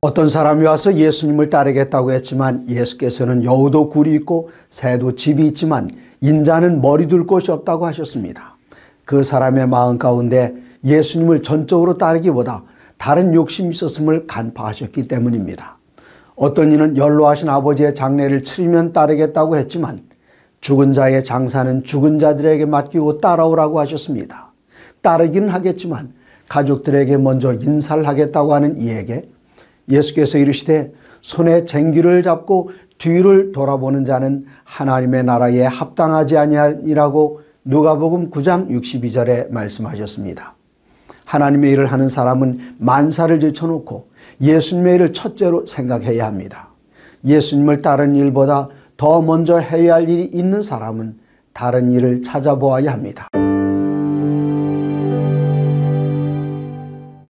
어떤 사람이 와서 예수님을 따르겠다고 했지만 예수께서는 여우도 굴이 있고 새도 집이 있지만 인자는 머리 둘 곳이 없다고 하셨습니다. 그 사람의 마음 가운데 예수님을 전적으로 따르기보다 다른 욕심이 있었음을 간파하셨기 때문입니다. 어떤 이는 연로하신 아버지의 장례를 치르면 따르겠다고 했지만 죽은 자의 장사는 죽은 자들에게 맡기고 따라오라고 하셨습니다. 따르기는 하겠지만 가족들에게 먼저 인사를 하겠다고 하는 이에게 예수께서 이르시되 손에 쟁기를 잡고 뒤를 돌아보는 자는 하나님의 나라에 합당하지 아니하니라고 누가복음 9장 62절에 말씀하셨습니다. 하나님의 일을 하는 사람은 만사를 제쳐놓고 예수님의 일을 첫째로 생각해야 합니다. 예수님을 따른 일보다 더 먼저 해야 할 일이 있는 사람은 다른 일을 찾아보아야 합니다.